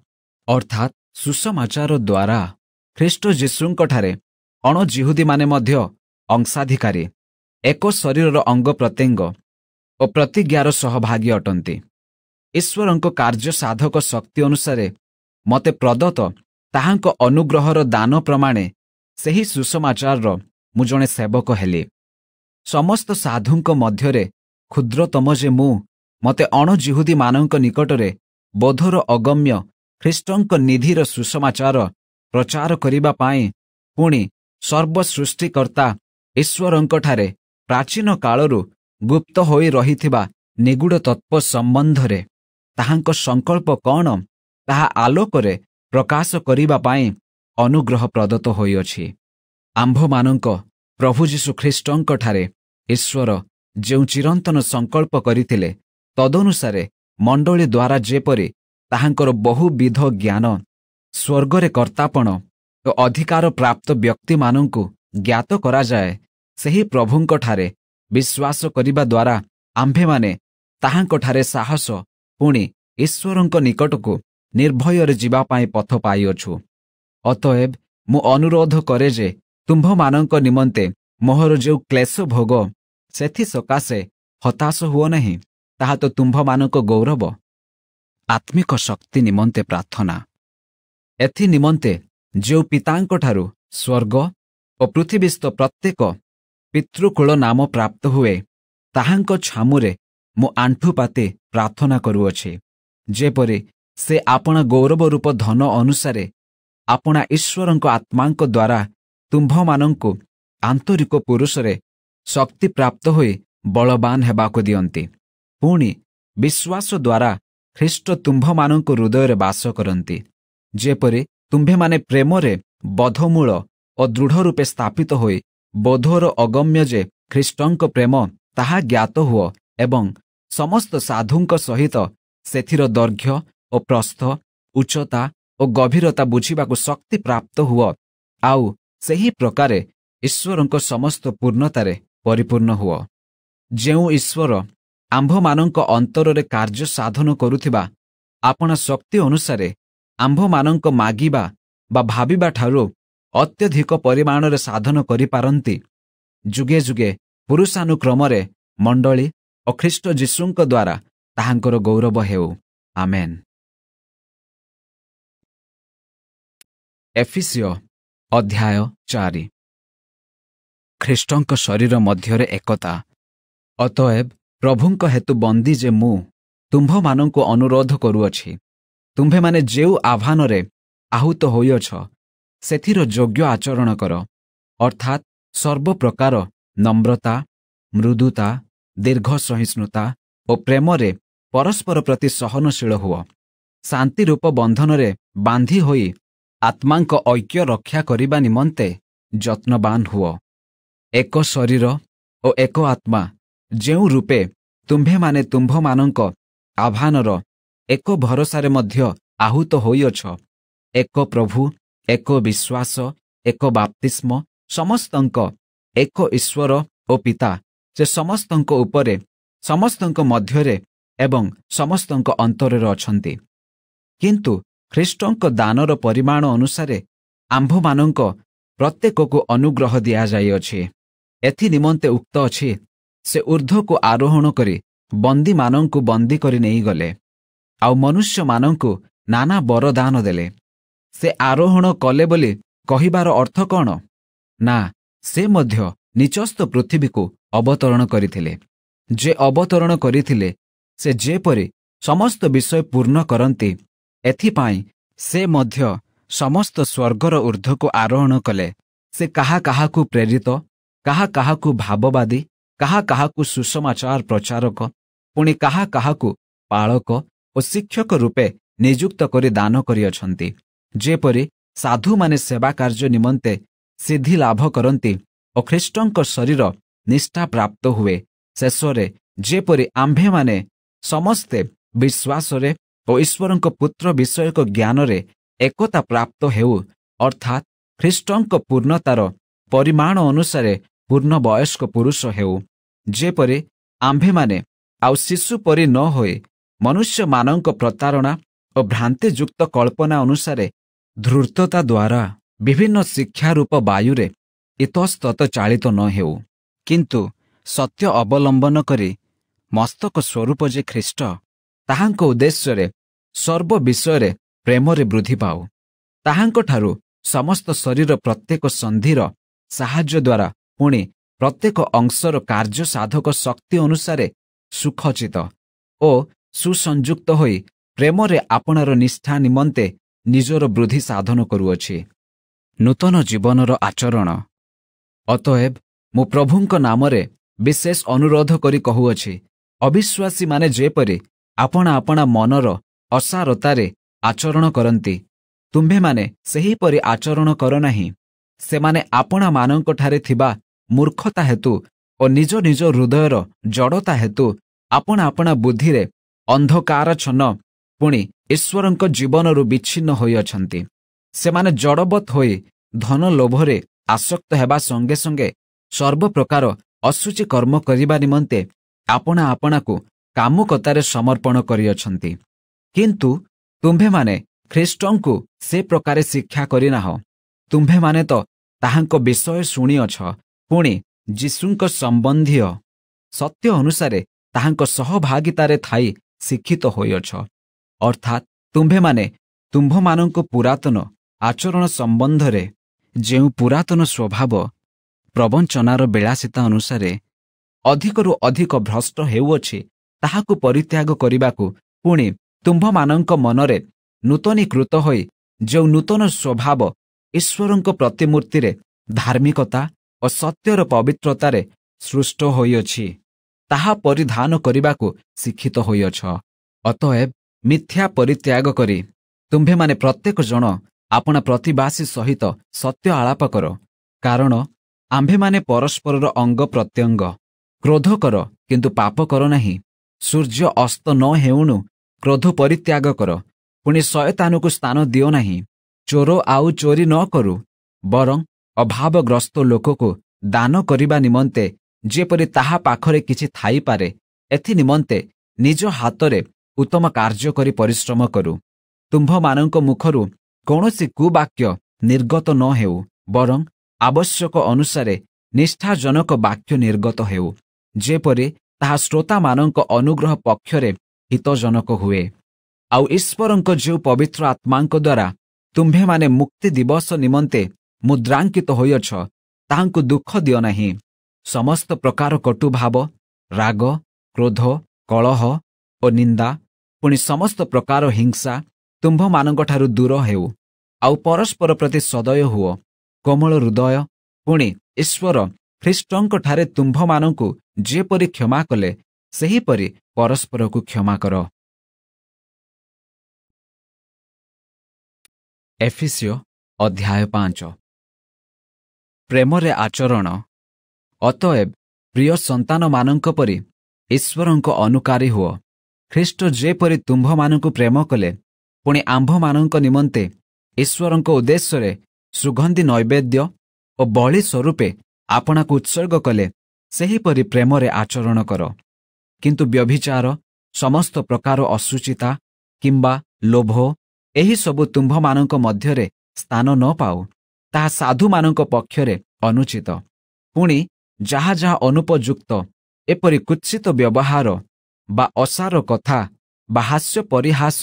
ଅର୍ଥାତ୍ ସୁସମାଚାର ଦ୍ୱାରା ଖ୍ରୀଷ୍ଟ ଯୀଶୁଙ୍କଠାରେ ଅଣଜିହୁଦୀମାନେ ମଧ୍ୟ ଅଂଶାଧିକାରୀ ଏକ ଶରୀରର ଅଙ୍ଗ ପ୍ରତ୍ୟଙ୍ଗ ଓ ପ୍ରତିଜ୍ଞାର ସହଭାଗୀ ଅଟନ୍ତି ଈଶ୍ୱରଙ୍କ କାର୍ଯ୍ୟ ସାଧକ ଶକ୍ତି ଅନୁସାରେ ମୋତେ ପ୍ରଦତ୍ତ ତାହାଙ୍କ ଅନୁଗ୍ରହର ଦାନ ପ୍ରମାଣେ ସେହି ସୁଷମାଚାରର ମୁଁ ଜଣେ ସେବକ ହେଲି ସମସ୍ତ ସାଧୁଙ୍କ ମଧ୍ୟରେ କ୍ଷୁଦ୍ରତମ ଯେ ମୁଁ ମୋତେ ଅଣଜିହୁଦୀମାନଙ୍କ ନିକଟରେ ବୋଧର ଅଗମ୍ୟ ଖ୍ରୀଷ୍ଟଙ୍କ ନିଧିର ସୁସମାଚାର ପ୍ରଚାର କରିବା ପାଇଁ ପୁଣି ସର୍ବସୃଷ୍ଟିକର୍ତ୍ତା ଈଶ୍ୱରଙ୍କଠାରେ ପ୍ରାଚୀନ କାଳରୁ ଗୁପ୍ତ ହୋଇ ରହିଥିବା ନିଗୁଡ଼ ତତ୍ପ ସମ୍ବନ୍ଧରେ ତାହାଙ୍କ ସଂକଳ୍ପ କ'ଣ ତାହା ଆଲୋକରେ ପ୍ରକାଶ କରିବା ପାଇଁ ଅନୁଗ୍ରହ ପ୍ରଦତ୍ତ ହୋଇଅଛି ଆମ୍ଭମାନଙ୍କ ପ୍ରଭୁ ଯୀଶୁ ଖ୍ରୀଷ୍ଟଙ୍କଠାରେ ଈଶ୍ୱର ଯେଉଁ ଚିରନ୍ତନ ସଂକଳ୍ପ କରିଥିଲେ ତଦନୁସାରେ ମଣ୍ଡଳୀ ଦ୍ୱାରା ଯେପରି ତାହାଙ୍କର ବହୁବିଧ ଜ୍ଞାନ ସ୍ୱର୍ଗରେ କର୍ତ୍ତାପଣ ଓ ଅଧିକାର ପ୍ରାପ୍ତ ବ୍ୟକ୍ତିମାନଙ୍କୁ ଜ୍ଞାତ କରାଯାଏ ସେହି ପ୍ରଭୁଙ୍କଠାରେ ବିଶ୍ୱାସ କରିବା ଦ୍ୱାରା ଆମ୍ଭେମାନେ ତାହାଙ୍କଠାରେ ସାହସ ପୁଣି ଈଶ୍ୱରଙ୍କ ନିକଟକୁ ନିର୍ଭୟରେ ଯିବା ପାଇଁ ପଥ ପାଇଅଛୁ ଅତଏବ ମୁଁ ଅନୁରୋଧ କରେ ଯେ ତୁମ୍ଭମାନଙ୍କ ନିମନ୍ତେ ମୋହର ଯେଉଁ କ୍ଲେଶ ଭୋଗ ସେଥି ସକାଶେ ହତାଶ ହୁଅ ନାହିଁ ତାହା ତ ତୁମ୍ଭମାନଙ୍କ ଗୌରବ ଆତ୍ମିକ ଶକ୍ତି ନିମନ୍ତେ ପ୍ରାର୍ଥନା ଏଥି ନିମନ୍ତେ ଯେଉଁ ପିତାଙ୍କଠାରୁ ସ୍ୱର୍ଗ ଓ ପୃଥିବୀସ୍ତ ପ୍ରତ୍ୟେକ ପିତୃକୂଳ ନାମ ପ୍ରାପ୍ତ ହୁଏ ତାହାଙ୍କ ଛାମୁରେ ମୁଁ ଆଣ୍ଠୁପାତି ପ୍ରାର୍ଥନା କରୁଅଛି ଯେପରି ସେ ଆପଣା ଗୌରବ ରୂପ ଧନ ଅନୁସାରେ ଆପଣା ଈଶ୍ୱରଙ୍କ ଆତ୍ମାଙ୍କ ଦ୍ୱାରା ତୁମ୍ଭମାନଙ୍କୁ ଆନ୍ତରିକ ପୁରୁଷରେ ଶକ୍ତିପ୍ରାପ୍ତ ହୋଇ ବଳବାନ ହେବାକୁ ଦିଅନ୍ତି ପୁଣି ବିଶ୍ୱାସ ଦ୍ୱାରା ଖ୍ରୀଷ୍ଟ ତୁମ୍ଭମାନଙ୍କୁ ହୃଦୟରେ ବାସ କରନ୍ତି ଯେପରି ତୁମ୍ଭେମାନେ ପ୍ରେମରେ ବଧମୂଳ ଓ ଦୃଢ଼ ରୂପେ ସ୍ଥାପିତ ହୋଇ ବୋଧର ଅଗମ୍ୟ ଯେ ଖ୍ରୀଷ୍ଟଙ୍କ ପ୍ରେମ ତାହା ଜ୍ଞାତ ହୁଅ ଏବଂ ସମସ୍ତ ସାଧୁଙ୍କ ସହିତ ସେଥିର ଦୈର୍ଘ୍ୟ ଓ ପ୍ରସ୍ଥ ଉଚ୍ଚତା ଓ ଗଭୀରତା ବୁଝିବାକୁ ଶକ୍ତିପ୍ରାପ୍ତ ହୁଅ ଆଉ ସେହି ପ୍ରକାରେ ଈଶ୍ୱରଙ୍କ ସମସ୍ତ ପୂର୍ଣ୍ଣତାରେ ପରିପୂର୍ଣ୍ଣ ହୁଅ ଯେଉଁ ଈଶ୍ୱର ଆମ୍ଭମାନଙ୍କ ଅନ୍ତରରେ କାର୍ଯ୍ୟ ସାଧନ କରୁଥିବା ଆପଣ ଶକ୍ତି ଅନୁସାରେ ଆମ୍ଭମାନଙ୍କ ମାଗିବା ବା ଭାବିବାଠାରୁ ଅତ୍ୟଧିକ ପରିମାଣରେ ସାଧନ କରିପାରନ୍ତି ଯୁଗେ ଯୁଗେ ପୁରୁଷାନୁକ୍ରମରେ ମଣ୍ଡଳୀ ଓ ଖ୍ରୀଷ୍ଟ ଯୀଶୁଙ୍କ ଦ୍ୱାରା ତାହାଙ୍କର ଗୌରବ ହେଉ ଆମେନ୍ ଏଫିସିଓ ଅଧ୍ୟାୟ ଚାରି ଖ୍ରୀଷ୍ଟଙ୍କ ଶରୀର ମଧ୍ୟରେ ଏକତା ଅତଏବ ପ୍ରଭୁଙ୍କ ହେତୁ ବନ୍ଦୀ ଯେ ମୁଁ ତୁମ୍ଭମାନଙ୍କୁ ଅନୁରୋଧ କରୁଅଛି ତୁମ୍ଭେମାନେ ଯେଉଁ ଆହ୍ୱାନରେ ଆହୁତ ହୋଇଅଛ ସେଥିର ଯୋଗ୍ୟ ଆଚରଣ କର ଅର୍ଥାତ୍ ସର୍ବପ୍ରକାର ନମ୍ରତା ମୃଦୁତା ଦୀର୍ଘ ସହିଷ୍ଣୁତା ଓ ପ୍ରେମରେ ପରସ୍ପର ପ୍ରତି ସହନଶୀଳ ହୁଅ ଶାନ୍ତିରୂପ ବନ୍ଧନରେ ବାନ୍ଧି ହୋଇ ଆତ୍ମାଙ୍କ ଐକ୍ୟ ରକ୍ଷା କରିବା ନିମନ୍ତେ ଯତ୍ନବାନ ହୁଅ ଏକ ଶରୀର ଓ ଏକ ଆତ୍ମା ଯେଉଁ ରୂପେ ତୁମ୍ଭେମାନେ ତୁମ୍ଭମାନଙ୍କ ଆହ୍ୱାନର ଏକ ଭରସାରେ ମଧ୍ୟ ଆହୁତ ହୋଇଅଛ ଏକ ପ୍ରଭୁ ଏକ ବିଶ୍ୱାସ ଏକ ବାପ୍ତିସ୍ମ ସମସ୍ତଙ୍କ ଏକ ଈଶ୍ୱର ଓ ପିତା ସେ ସମସ୍ତଙ୍କ ଉପରେ ସମସ୍ତଙ୍କ ମଧ୍ୟରେ ଏବଂ ସମସ୍ତଙ୍କ ଅନ୍ତରରେ ଅଛନ୍ତି କିନ୍ତୁ ଖ୍ରୀଷ୍ଟଙ୍କ ଦାନର ପରିମାଣ ଅନୁସାରେ ଆମ୍ଭମାନଙ୍କ ପ୍ରତ୍ୟେକକୁ ଅନୁଗ୍ରହ ଦିଆଯାଇଅଛି ଏଥି ନିମନ୍ତେ ଉକ୍ତ ଅଛି ସେ ଉର୍ଦ୍ଧ୍ୱକୁ ଆରୋହଣ କରି ବନ୍ଦୀମାନଙ୍କୁ ବନ୍ଦୀ କରି ନେଇଗଲେ ଆଉ ମନୁଷ୍ୟମାନଙ୍କୁ ନାନା ବରଦାନ ଦେଲେ ସେ ଆରୋହଣ କଲେ ବୋଲି କହିବାର ଅର୍ଥ କ'ଣ ନା ସେ ମଧ୍ୟ ନିଚସ୍ତ ପୃଥିବୀକୁ ଅବତରଣ କରିଥିଲେ ଯେ ଅବତରଣ କରିଥିଲେ ସେ ଯେପରି ସମସ୍ତ ବିଷୟ ପୂର୍ଣ୍ଣ କରନ୍ତି ଏଥିପାଇଁ ସେ ମଧ୍ୟ ସମସ୍ତ ସ୍ୱର୍ଗର ଊର୍ଦ୍ଧ୍ୱକୁ ଆରୋହଣ କଲେ ସେ କାହା କାହାକୁ ପ୍ରେରିତ କାହା କାହାକୁ ଭାବବାଦୀ କାହା କାହାକୁ ସୁସମାଚାର ପ୍ରଚାରକ ପୁଣି କାହା କାହାକୁ ପାଳକ ଓ ଶିକ୍ଷକ ରୂପେ ନିଯୁକ୍ତ କରି ଦାନ କରିଅଛନ୍ତି ଯେପରି ସାଧୁମାନେ ସେବା କାର୍ଯ୍ୟ ନିମନ୍ତେ ସିଦ୍ଧି ଲାଭ କରନ୍ତି ଓ ଖ୍ରୀଷ୍ଟଙ୍କ ଶରୀର ନିଷ୍ଠା ପ୍ରାପ୍ତ ହୁଏ ଶେଷରେ ଯେପରି ଆମ୍ଭେମାନେ ସମସ୍ତେ ବିଶ୍ୱାସରେ ଓ ଈଶ୍ୱରଙ୍କ ପୁତ୍ର ବିଷୟକ ଜ୍ଞାନରେ ଏକତା ପ୍ରାପ୍ତ ହେଉ ଅର୍ଥାତ୍ ଖ୍ରୀଷ୍ଟଙ୍କ ପୂର୍ଣ୍ଣତାର ପରିମାଣ ଅନୁସାରେ ପୂର୍ଣ୍ଣ ବୟସ୍କ ପୁରୁଷ ହେଉ ଯେପରି ଆମ୍ଭେମାନେ ଆଉ ଶିଶୁ ପରି ନ ହୋଇ ମନୁଷ୍ୟମାନଙ୍କ ପ୍ରତାରଣା ଓ ଭ୍ରାନ୍ତିଯୁକ୍ତ କଳ୍ପନା ଅନୁସାରେ ଧୃତତା ଦ୍ୱାରା ବିଭିନ୍ନ ଶିକ୍ଷାରୂପ ବାୟୁରେ ଇତସ୍ତତ ଚାଳିତ ନ ହେଉ କିନ୍ତୁ ସତ୍ୟ ଅବଲମ୍ବନ କରି ମସ୍ତକ ସ୍ୱରୂପ ଯେ ଖ୍ରୀଷ୍ଟ ତାହାଙ୍କ ଉଦ୍ଦେଶ୍ୟରେ ସର୍ବ ବିଷୟରେ ପ୍ରେମରେ ବୃଦ୍ଧି ପାଉ ତାହାଙ୍କଠାରୁ ସମସ୍ତ ଶରୀର ପ୍ରତ୍ୟେକ ସନ୍ଧିର ସାହାଯ୍ୟ ଦ୍ୱାରା ପୁଣି ପ୍ରତ୍ୟେକ ଅଂଶର କାର୍ଯ୍ୟ ସାଧକ ଶକ୍ତି ଅନୁସାରେ ସୁଖଚିତ ଓ ସୁସଂଯୁକ୍ତ ହୋଇ ପ୍ରେମରେ ଆପଣାର ନିଷ୍ଠା ନିମନ୍ତେ ନିଜର ବୃଦ୍ଧି ସାଧନ କରୁଅଛି ନୂତନ ଜୀବନର ଆଚରଣ ଅତଏବ ମୁଁ ପ୍ରଭୁଙ୍କ ନାମରେ ବିଶେଷ ଅନୁରୋଧ କରି କହୁଅଛି ଅବିଶ୍ୱାସୀମାନେ ଯେପରି ଆପଣା ଆପଣା ମନର ଅସାରତାରେ ଆଚରଣ କରନ୍ତି ତୁମ୍ଭେମାନେ ସେହିପରି ଆଚରଣ କର ନାହିଁ ସେମାନେ ଆପଣାମାନଙ୍କଠାରେ ଥିବା ମୂର୍ଖତା ହେତୁ ଓ ନିଜ ନିଜ ହୃଦୟର ଜଡ଼ତା ହେତୁ ଆପଣା ଆପଣା ବୁଦ୍ଧିରେ ଅନ୍ଧକାର ଛନ ପୁଣି ଈଶ୍ୱରଙ୍କ ଜୀବନରୁ ବିଚ୍ଛିନ୍ନ ହୋଇଅଛନ୍ତି ସେମାନେ ଜଡ଼ବତ୍ ହୋଇ ଧନ ଲୋଭରେ ଆସକ୍ତ ହେବା ସଙ୍ଗେ ସଙ୍ଗେ ସର୍ବପ୍ରକାର ଅଶୁଚି କର୍ମ କରିବା ନିମନ୍ତେ ଆପଣା ଆପଣାକୁ କାମୁକତାରେ ସମର୍ପଣ କରିଅଛନ୍ତି କିନ୍ତୁ ତୁମ୍ଭେମାନେ ଖ୍ରୀଷ୍ଟଙ୍କୁ ସେ ପ୍ରକାରେ ଶିକ୍ଷା କରିନାହ ତୁମ୍ଭେମାନେ ତ ତାହାଙ୍କ ବିଷୟ ଶୁଣିଅଛ ପୁଣି ଯୀଶୁଙ୍କ ସମ୍ବନ୍ଧୀୟ ସତ୍ୟ ଅନୁସାରେ ତାହାଙ୍କ ସହଭାଗିତାରେ ଥାଇ ଶିକ୍ଷିତ ହୋଇଅଛ ଅର୍ଥାତ୍ ତୁମ୍ଭେମାନେ ତୁମ୍ଭମାନଙ୍କ ପୁରାତନ ଆଚରଣ ସମ୍ବନ୍ଧରେ ଯେଉଁ ପୁରାତନ ସ୍ୱଭାବ ପ୍ରବଞ୍ଚନାର ବିଳାସିତା ଅନୁସାରେ ଅଧିକରୁ ଅଧିକ ଭ୍ରଷ୍ଟ ହେଉଅଛି ତାହାକୁ ପରିତ୍ୟାଗ କରିବାକୁ ପୁଣି ତୁମ୍ଭମାନଙ୍କ ମନରେ ନୂତନୀକୃତ ହୋଇ ଯେଉଁ ନୂତନ ସ୍ୱଭାବ ଈଶ୍ୱରଙ୍କ ପ୍ରତିମୂର୍ତ୍ତିରେ ଧାର୍ମିକତା ଓ ସତ୍ୟର ପବିତ୍ରତାରେ ସୃଷ୍ଟ ହୋଇଅଛି ତାହା ପରିଧାନ କରିବାକୁ ଶିକ୍ଷିତ ହୋଇଅଛ ଅତଏବ ମିଥ୍ୟା ପରିତ୍ୟାଗ କରି ତୁମ୍ଭେମାନେ ପ୍ରତ୍ୟେକ ଜଣ ଆପଣା ପ୍ରତିବାସୀ ସହିତ ସତ୍ୟ ଆଳାପ କର କାରଣ ଆମ୍ଭେମାନେ ପରସ୍ପରର ଅଙ୍ଗ ପ୍ରତ୍ୟଙ୍ଗ କ୍ରୋଧ କର କିନ୍ତୁ ପାପ କର ନାହିଁ ସୂର୍ଯ୍ୟ ଅସ୍ତ ନ ହେଉଣୁ କ୍ରୋଧ ପରିତ୍ୟାଗ କର ପୁଣି ଶୟତାନକୁ ସ୍ଥାନ ଦିଅ ନାହିଁ ଚୋର ଆଉ ଚୋରି ନ କରୁ ବରଂ ଅଭାବଗ୍ରସ୍ତ ଲୋକକୁ ଦାନ କରିବା ନିମନ୍ତେ ଯେପରି ତାହା ପାଖରେ କିଛି ଥାଇପାରେ ଏଥି ନିମନ୍ତେ ନିଜ ହାତରେ ଉତ୍ତମ କାର୍ଯ୍ୟ କରି ପରିଶ୍ରମ କରୁ ତୁମ୍ଭମାନଙ୍କ ମୁଖରୁ କୌଣସି କୁବାକ୍ୟ ନିର୍ଗତ ନ ହେଉ ବରଂ ଆବଶ୍ୟକ ଅନୁସାରେ ନିଷ୍ଠାଜନକ ବାକ୍ୟ ନିର୍ଗତ ହେଉ ଯେପରି ତାହା ଶ୍ରୋତାମାନଙ୍କ ଅନୁଗ୍ରହ ପକ୍ଷରେ ହିତଜନକ ହୁଏ ଆଉ ଈଶ୍ୱରଙ୍କ ଯେଉଁ ପବିତ୍ର ଆତ୍ମାଙ୍କ ଦ୍ୱାରା ତୁମ୍ଭେମାନେ ମୁକ୍ତି ଦିବସ ନିମନ୍ତେ ମୁଦ୍ରାଙ୍କିତ ହୋଇଅଛ ତାହାଙ୍କୁ ଦୁଃଖ ଦିଅ ନାହିଁ ସମସ୍ତ ପ୍ରକାର କଟୁଭାବ ରାଗ କ୍ରୋଧ କଳହ ଓ ନିନ୍ଦା ପୁଣି ସମସ୍ତ ପ୍ରକାର ହିଂସା ତୁମ୍ଭମାନଙ୍କଠାରୁ ଦୂର ହେଉ ଆଉ ପରସ୍ପର ପ୍ରତି ସଦୟ ହୁଅ କୋମଳ ହୃଦୟ ପୁଣି ଈଶ୍ୱର ଖ୍ରୀଷ୍ଟଙ୍କଠାରେ ତୁମ୍ଭମାନଙ୍କୁ ଯେପରି କ୍ଷମା କଲେ ସେହିପରି ପରସ୍ପରକୁ କ୍ଷମା କର ଏଫିସିଓ ଅଧ୍ୟାୟ ପାଞ୍ଚ ପ୍ରେମରେ ଆଚରଣ ଅତଏବ ପ୍ରିୟ ସନ୍ତାନମାନଙ୍କ ପରି ଈଶ୍ୱରଙ୍କ ଅନୁକାରୀ ହୁଅ ଖ୍ରୀଷ୍ଟ ଯେପରି ତୁମ୍ଭମାନଙ୍କୁ ପ୍ରେମ କଲେ ପୁଣି ଆମ୍ଭମାନଙ୍କ ନିମନ୍ତେ ଈଶ୍ୱରଙ୍କ ଉଦ୍ଦେଶ୍ୟରେ ସୁଗନ୍ଧି ନୈବେଦ୍ୟ ଓ ବଳି ସ୍ୱରୂପେ ଆପଣାକୁ ଉତ୍ସର୍ଗ କଲେ ସେହିପରି ପ୍ରେମରେ ଆଚରଣ କର କିନ୍ତୁ ବ୍ୟଭିଚାର ସମସ୍ତ ପ୍ରକାର ଅଶୁଚିତା କିମ୍ବା ଲୋଭ ଏହିସବୁ ତୁମ୍ଭମାନଙ୍କ ମଧ୍ୟରେ ସ୍ଥାନ ନ ପାଉ ତାହା ସାଧୁମାନଙ୍କ ପକ୍ଷରେ ଅନୁଚିତ ପୁଣି ଯାହା ଯାହା ଅନୁପଯୁକ୍ତ ଏପରି କୁତ୍ସିତ ବ୍ୟବହାର ବା ଅସାର କଥା ବା ହାସ୍ୟ ପରିହାସ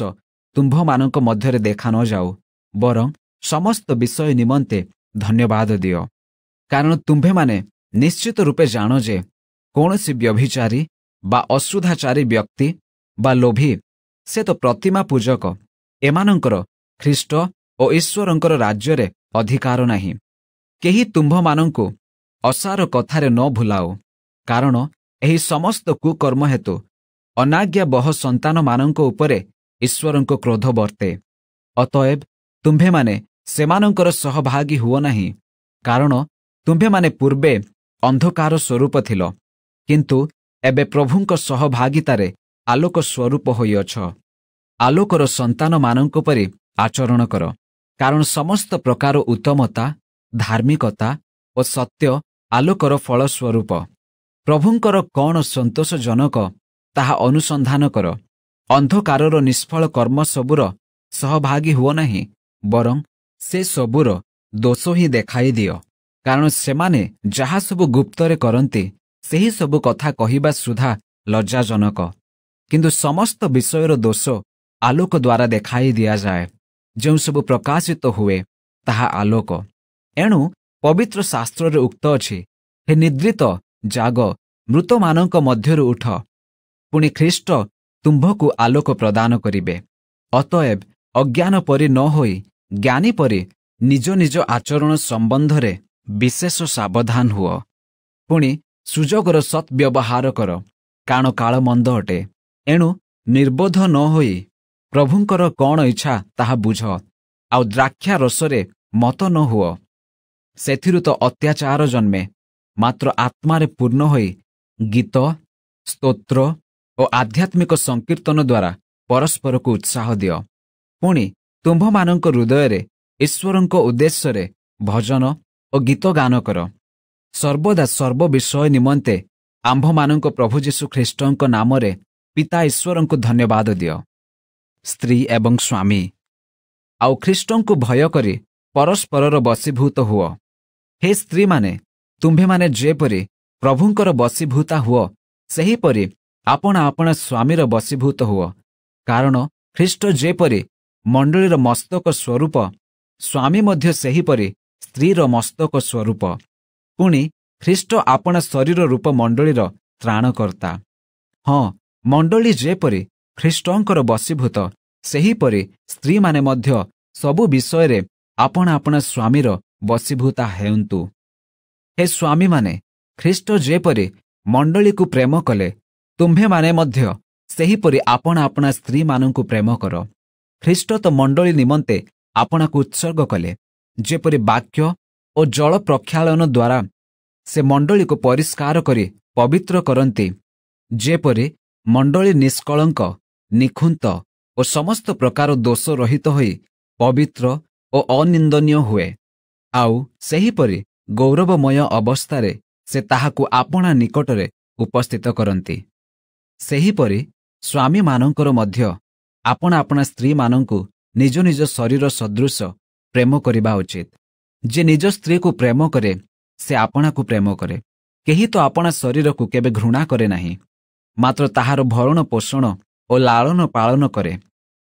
ତୁମ୍ଭମାନଙ୍କ ମଧ୍ୟରେ ଦେଖା ନଯାଉ ବରଂ ସମସ୍ତ ବିଷୟ ନିମନ୍ତେ ଧନ୍ୟବାଦ ଦିଅ କାରଣ ତୁମ୍ଭେମାନେ ନିଶ୍ଚିତ ରୂପେ ଜାଣ ଯେ କୌଣସି ବ୍ୟଭିଚାରୀ ବା ଅଶ୍ରୁଧାଚାରୀ ବ୍ୟକ୍ତି ବା ଲୋଭୀ ସେ ତ ପ୍ରତିମା ପୂଜକ ଏମାନଙ୍କର ଖ୍ରୀଷ୍ଟ ଓ ଈଶ୍ୱରଙ୍କର ରାଜ୍ୟରେ ଅଧିକାର ନାହିଁ କେହି ତୁମ୍ଭମାନଙ୍କୁ ଅସାର କଥାରେ ନ ଭୁଲାଉ କାରଣ ଏହି ସମସ୍ତ କୁକର୍ମ ହେତୁ ଅନାଜ୍ଞାବହ ସନ୍ତାନମାନଙ୍କ ଉପରେ ଈଶ୍ୱରଙ୍କ କ୍ରୋଧ ବର୍ତ୍ତେ ଅତଏବ ତୁମ୍ଭେମାନେ ସେମାନଙ୍କର ସହଭାଗୀ ହୁଅ ନାହିଁ କାରଣ ତୁମ୍ଭେମାନେ ପୂର୍ବେ ଅନ୍ଧକାର ସ୍ୱରୂପ ଥିଲ କିନ୍ତୁ ଏବେ ପ୍ରଭୁଙ୍କ ସହଭାଗିତାରେ ଆଲୋକ ସ୍ୱରୂପ ହୋଇଅଛ ଆଲୋକର ସନ୍ତାନମାନଙ୍କ ପରି ଆଚରଣ କର କାରଣ ସମସ୍ତ ପ୍ରକାର ଉତ୍ତମତା ଧାର୍ମିକତା ଓ ସତ୍ୟ ଆଲୋକର ଫଳସ୍ୱରୂପ ପ୍ରଭୁଙ୍କର କ'ଣ ସନ୍ତୋଷଜନକ ତାହା ଅନୁସନ୍ଧାନ କର ଅନ୍ଧକାରର ନିଷ୍ଫଳ କର୍ମ ସବୁର ସହଭାଗୀ ହୁଅ ନାହିଁ ବରଂ ସେ ସବୁର ଦୋଷ ହିଁ ଦେଖାଇ ଦିଅ କାରଣ ସେମାନେ ଯାହା ସବୁ ଗୁପ୍ତରେ କରନ୍ତି ସେହିସବୁ କଥା କହିବା ସୁଦ୍ଧା ଲଜ୍ଜାଜନକ କିନ୍ତୁ ସମସ୍ତ ବିଷୟର ଦୋଷ ଆଲୋକ ଦ୍ୱାରା ଦେଖାଇ ଦିଆଯାଏ ଯେଉଁସବୁ ପ୍ରକାଶିତ ହୁଏ ତାହା ଆଲୋକ ଏଣୁ ପବିତ୍ର ଶାସ୍ତ୍ରରେ ଉକ୍ତ ଅଛି ହେ ନିଦ୍ରିତ ଜାଗ ମୃତମାନଙ୍କ ମଧ୍ୟରୁ ଉଠ ପୁଣି ଖ୍ରୀଷ୍ଟ ତୁମ୍ଭକୁ ଆଲୋକ ପ୍ରଦାନ କରିବେ ଅତଏବ ଅଜ୍ଞାନ ପରି ନ ହୋଇ ଜ୍ଞାନୀ ପରି ନିଜ ନିଜ ଆଚରଣ ସମ୍ବନ୍ଧରେ ବିଶେଷ ସାବଧାନ ହୁଅ ପୁଣି ସୁଯୋଗର ବ୍ୟବହାର କର କାରଣ କାଳମନ୍ଦ ଅଟେ ଏଣୁ ନିର୍ବୋଧ ନ ହୋଇ ପ୍ରଭୁଙ୍କର କ'ଣ ଇଚ୍ଛା ତାହା ବୁଝ ଆଉ ଦ୍ରାକ୍ଷାରସରେ ମତ ନ ହୁଅ ସେଥିରୁ ତ ଅତ୍ୟାଚାର ଜନ୍ମେ ମାତ୍ର ଆତ୍ମାରେ ପୂର୍ଣ୍ଣ ହୋଇ ଗୀତ ସ୍ତୋତ୍ର ଓ ଆଧ୍ୟାତ୍ମିକ ସଂକୀର୍ତ୍ତନ ଦ୍ୱାରା ପରସ୍ପରକୁ ଉତ୍ସାହ ଦିଅ ପୁଣି ତୁମ୍ଭମାନଙ୍କ ହୃଦୟରେ ଈଶ୍ୱରଙ୍କ ଉଦ୍ଦେଶ୍ୟରେ ଭଜନ ଓ ଗୀତ ଗାନ କର ସର୍ବଦା ସର୍ବ ବିଷୟ ନିମନ୍ତେ ଆମ୍ଭମାନଙ୍କ ପ୍ରଭୁ ଯୀଶୁ ଖ୍ରୀଷ୍ଟଙ୍କ ନାମରେ ପିତା ଈଶ୍ୱରଙ୍କୁ ଧନ୍ୟବାଦ ଦିଅ ସ୍ତ୍ରୀ ଏବଂ ସ୍ୱାମୀ ଆଉ ଖ୍ରୀଷ୍ଟଙ୍କୁ ଭୟ କରି ପରସ୍ପରର ବସିଭୂତ ହୁଅ ହେ ସ୍ତ୍ରୀମାନେ ତୁମ୍ଭେମାନେ ଯେପରି ପ୍ରଭୁଙ୍କର ବସିଭୂତା ହୁଅ ସେହିପରି ଆପଣା ଆପଣା ସ୍ୱାମୀର ବସିଭୂତ ହୁଅ କାରଣ ଖ୍ରୀଷ୍ଟ ଯେପରି ମଣ୍ଡଳୀର ମସ୍ତକ ସ୍ୱରୂପ ସ୍ୱାମୀ ମଧ୍ୟ ସେହିପରି ସ୍ତ୍ରୀର ମସ୍ତକ ସ୍ୱରୂପ ପୁଣି ଖ୍ରୀଷ୍ଟ ଆପଣା ଶରୀର ରୂପ ମଣ୍ଡଳୀର ତ୍ରାଣକର୍ତ୍ତା ହଁ ମଣ୍ଡଳୀ ଯେପରି ଖ୍ରୀଷ୍ଟଙ୍କର ବସିଭୂତ ସେହିପରି ସ୍ତ୍ରୀମାନେ ମଧ୍ୟ ସବୁ ବିଷୟରେ ଆପଣା ଆପଣା ସ୍ୱାମୀର ବସିଭୂତା ହେଉନ୍ତୁ ହେ ସ୍ୱାମୀମାନେ ଖ୍ରୀଷ୍ଟ ଯେପରି ମଣ୍ଡଳୀକୁ ପ୍ରେମ କଲେ ତୁମ୍ଭେମାନେ ମଧ୍ୟ ସେହିପରି ଆପଣା ଆପଣା ସ୍ତ୍ରୀମାନଙ୍କୁ ପ୍ରେମ କର ଖ୍ରୀଷ୍ଟ ତ ମଣ୍ଡଳୀ ନିମନ୍ତେ ଆପଣାକୁ ଉତ୍ସର୍ଗ କଲେ ଯେପରି ବାକ୍ୟ ଓ ଜଳ ପ୍ରକ୍ଷାଳନ ଦ୍ୱାରା ସେ ମଣ୍ଡଳୀକୁ ପରିଷ୍କାର କରି ପବିତ୍ର କରନ୍ତି ଯେପରି ମଣ୍ଡଳୀ ନିଷ୍କଳଙ୍କ ନିଖୁନ୍ତ ଓ ସମସ୍ତ ପ୍ରକାର ଦୋଷ ରହିତ ହୋଇ ପବିତ୍ର ଓ ଅନିନ୍ଦନୀୟ ହୁଏ ଆଉ ସେହିପରି ଗୌରବମୟ ଅବସ୍ଥାରେ ସେ ତାହାକୁ ଆପଣା ନିକଟରେ ଉପସ୍ଥିତ କରନ୍ତି ସେହିପରି ସ୍ୱାମୀମାନଙ୍କର ମଧ୍ୟ ଆପଣା ଆପଣା ସ୍ତ୍ରୀମାନଙ୍କୁ ନିଜ ନିଜ ଶରୀର ସଦୃଶ ପ୍ରେମ କରିବା ଉଚିତ ଯେ ନିଜ ସ୍ତ୍ରୀକୁ ପ୍ରେମ କରେ ସେ ଆପଣାକୁ ପ୍ରେମ କରେ କେହି ତ ଆପଣା ଶରୀରକୁ କେବେ ଘୃଣା କରେ ନାହିଁ ମାତ୍ର ତାହାର ଭରଣ ପୋଷଣ ଓ ଲାଳନ ପାଳନ କରେ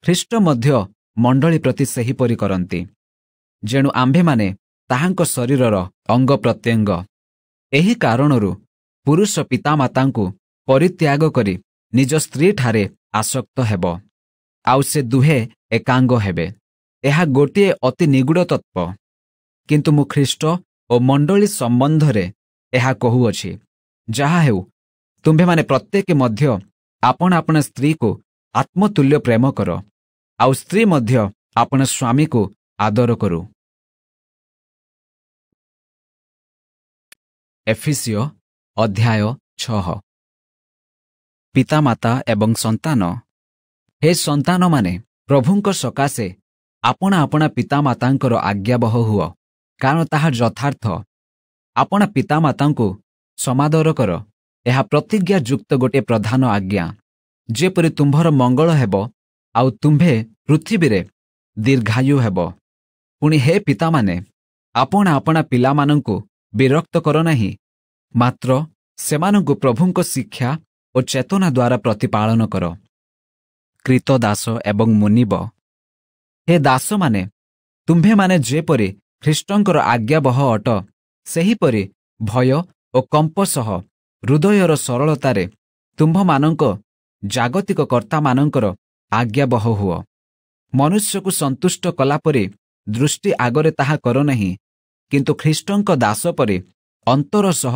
ଖ୍ରୀଷ୍ଟ ମଧ୍ୟ ମଣ୍ଡଳୀ ପ୍ରତି ସେହିପରି କରନ୍ତି ଯେଣୁ ଆମ୍ଭେମାନେ ତାହାଙ୍କ ଶରୀରର ଅଙ୍ଗ ପ୍ରତ୍ୟଙ୍ଗ ଏହି କାରଣରୁ ପୁରୁଷ ପିତାମାତାଙ୍କୁ ପରିତ୍ୟାଗ କରି ନିଜ ସ୍ତ୍ରୀଠାରେ ଆସକ୍ତ ହେବ ଆଉ ସେ ଦୁହେଁ ଏକାଙ୍ଗ ହେବେ ଏହା ଗୋଟିଏ ଅତି ନିଗୁଡ଼ ତତ୍ପ କିନ୍ତୁ ମୁଁ ଖ୍ରୀଷ୍ଟ ଓ ମଣ୍ଡଳୀ ସମ୍ବନ୍ଧରେ ଏହା କହୁଅଛି ଯାହା ହେଉ ତୁମ୍ଭେମାନେ ପ୍ରତ୍ୟେକ ମଧ୍ୟ ଆପଣ ଆପଣା ସ୍ତ୍ରୀକୁ ଆତ୍ମତୁଲ୍ୟ ପ୍ରେମ କର ଆଉ ସ୍ତ୍ରୀ ମଧ୍ୟ ଆପଣ ସ୍ୱାମୀକୁ ଆଦର କରୁ ଏଫିସିଓ ଅଧ୍ୟାୟ ଛଃ ପିତାମାତା ଏବଂ ସନ୍ତାନ ହେ ସନ୍ତାନମାନେ ପ୍ରଭୁଙ୍କ ସକାଶେ ଆପଣା ଆପଣା ପିତାମାତାଙ୍କର ଆଜ୍ଞାବହ ହୁଅ କାରଣ ତାହା ଯଥାର୍ଥ ଆପଣା ପିତାମାତାଙ୍କୁ ସମାଦର କର ଏହା ପ୍ରତିଜ୍ଞା ଯୁକ୍ତ ଗୋଟିଏ ପ୍ରଧାନ ଆଜ୍ଞା ଯେପରି ତୁମ୍ଭର ମଙ୍ଗଳ ହେବ ଆଉ ତୁମ୍ଭେ ପୃଥିବୀରେ ଦୀର୍ଘାୟୁ ହେବ ପୁଣି ହେ ପିତାମାନେ ଆପଣ ଆପଣା ପିଲାମାନଙ୍କୁ ବିରକ୍ତ କର ନାହିଁ ମାତ୍ର ସେମାନଙ୍କୁ ପ୍ରଭୁଙ୍କ ଶିକ୍ଷା ଓ ଚେତନା ଦ୍ୱାରା ପ୍ରତିପାଳନ କର କ୍ରୀତ ଦାସ ଏବଂ ମୁନିବ ହେ ଦାସମାନେ ତୁମ୍ଭେମାନେ ଯେପରି ଖ୍ରୀଷ୍ଟଙ୍କର ଆଜ୍ଞାବହ ଅଟ ସେହିପରି ଭୟ ଓ କମ୍ପ ସହ ହୃଦୟର ସରଳତାରେ ତୁମ୍ଭମାନଙ୍କ ଜାଗତିକ କର୍ତ୍ତାମାନଙ୍କର ଆଜ୍ଞାବହ ହୁଅ ମନୁଷ୍ୟକୁ ସନ୍ତୁଷ୍ଟ କଲାପରି ଦୃଷ୍ଟି ଆଗରେ ତାହା କର ନାହିଁ କିନ୍ତୁ ଖ୍ରୀଷ୍ଟଙ୍କ ଦାସ ପରି ଅନ୍ତର ସହ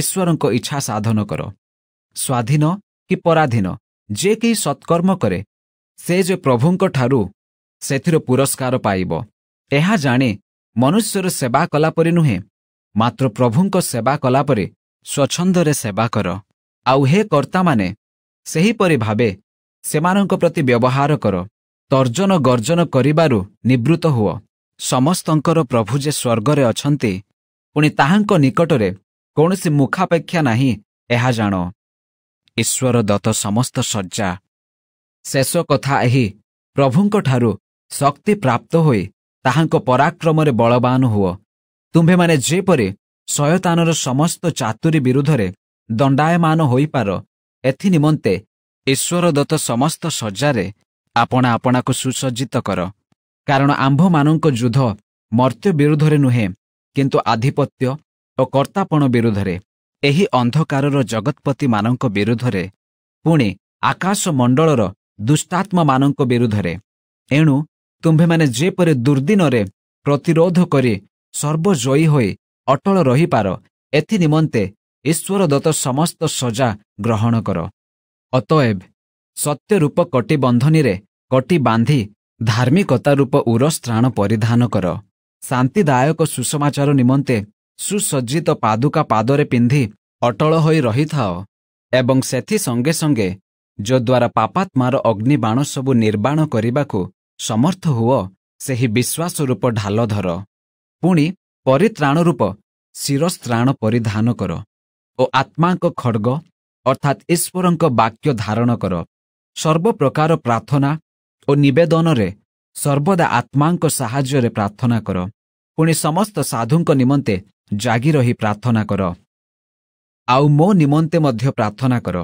ଈଶ୍ୱରଙ୍କ ଇଚ୍ଛା ସାଧନ କର ସ୍ୱାଧୀନ କି ପରାଧୀନ ଯେ କେହି ସତ୍କର୍ମ କରେ ସେ ଯେ ପ୍ରଭୁଙ୍କଠାରୁ ସେଥିରୁ ପୁରସ୍କାର ପାଇବ ଏହା ଜାଣେ ମନୁଷ୍ୟର ସେବା କଲାପରି ନୁହେଁ ମାତ୍ର ପ୍ରଭୁଙ୍କ ସେବା କଲାପରେ ସ୍ୱଚ୍ଛନ୍ଦରେ ସେବା କର ଆଉ ହେ କର୍ତ୍ତାମାନେ ସେହିପରି ଭାବେ ସେମାନଙ୍କ ପ୍ରତି ବ୍ୟବହାର କର ତର୍ଜନ ଗର୍ଜନ କରିବାରୁ ନିବୃତ ହୁଅ ସମସ୍ତଙ୍କର ପ୍ରଭୁ ଯେ ସ୍ୱର୍ଗରେ ଅଛନ୍ତି ପୁଣି ତାହାଙ୍କ ନିକଟରେ କୌଣସି ମୁଖାପେକ୍ଷା ନାହିଁ ଏହା ଜାଣ ଈଶ୍ୱର ଦତ୍ତ ସମସ୍ତ ଶଯ୍ୟା ଶେଷ କଥା ଏହି ପ୍ରଭୁଙ୍କଠାରୁ ଶକ୍ତି ପ୍ରାପ୍ତ ହୋଇ ତାହାଙ୍କ ପରାକ୍ରମରେ ବଳବାନ ହୁଅ ତୁମ୍ଭେମାନେ ଯେପରି ଶୟତାନର ସମସ୍ତ ଚାତୁରୀ ବିରୁଦ୍ଧରେ ଦଣ୍ଡାୟମାନ ହୋଇପାର ଏଥି ଏଥିନିମନ୍ତେ ଈଶ୍ୱରଦତ୍ତ ସମସ୍ତ ସଜାରେ ଆପଣା ଆପଣାକୁ ସୁସଜ୍ଜିତ କର କାରଣ ଆମ୍ଭମାନଙ୍କ ଯୁଦ୍ଧ ମର୍ତ୍ତ୍ୟ ବିରୁଦ୍ଧରେ ନୁହେଁ କିନ୍ତୁ ଆଧିପତ୍ୟ ଓ କର୍ତ୍ତାପଣ ବିରୁଦ୍ଧରେ ଏହି ଅନ୍ଧକାରର ଜଗତ୍ପତିମାନଙ୍କ ବିରୁଦ୍ଧରେ ପୁଣି ଆକାଶମଣ୍ଡଳର ଦୁଷ୍ଟାତ୍ମାମାନଙ୍କ ବିରୁଦ୍ଧରେ ଏଣୁ ତୁମ୍ଭେମାନେ ଯେପରି ଦୁର୍ଦ୍ଦିନରେ ପ୍ରତିରୋଧ କରି ସର୍ବଜୟୀ ହୋଇ ଅଟଳ ରହିପାର ଏଥି ଏଥିନିମନ୍ତେ ଈଶ୍ୱରଦତ୍ତ ସମସ୍ତ ସଜା ଗ୍ରହଣ କର ଅତଏବ ସତ୍ୟରୂପ କଟିବନ୍ଧନୀରେ କଟି ବାନ୍ଧି ଧାର୍ମିକତା ରୂପ ଉରସ୍ତ୍ରାଣ ପରିଧାନ କର ଶାନ୍ତିଦାୟକ ସୁସମାଚାର ନିମନ୍ତେ ସୁସଜ୍ଜିତ ପାଦୁକା ପାଦରେ ପିନ୍ଧି ଅଟଳ ହୋଇ ରହିଥାଅ ଏବଂ ସେଥି ସଙ୍ଗେ ସଙ୍ଗେ ଯଦ୍ୱାରା ପାପାତ୍ମାର ଅଗ୍ନିବାଣ ସବୁ ନିର୍ବାଣ କରିବାକୁ ସମର୍ଥ ହୁଅ ସେହି ବିଶ୍ୱାସ ରୂପ ଢାଲ ଧର ପୁଣି ପରିତ୍ରାଣ ରୂପ ଶିରସ୍ତ୍ରାଣ ପରିଧାନ କର ଓ ଆତ୍ମାଙ୍କ ଖଡ଼ଗ ଅର୍ଥାତ୍ ଈଶ୍ୱରଙ୍କ ବାକ୍ୟ ଧାରଣ କର ସର୍ବପ୍ରକାର ପ୍ରାର୍ଥନା ଓ ନିବେଦନରେ ସର୍ବଦା ଆତ୍ମାଙ୍କ ସାହାଯ୍ୟରେ ପ୍ରାର୍ଥନା କର ପୁଣି ସମସ୍ତ ସାଧୁଙ୍କ ନିମନ୍ତେ ଜାଗି ରହି ପ୍ରାର୍ଥନା କର ଆଉ ମୋ ନିମନ୍ତେ ମଧ୍ୟ ପ୍ରାର୍ଥନା କର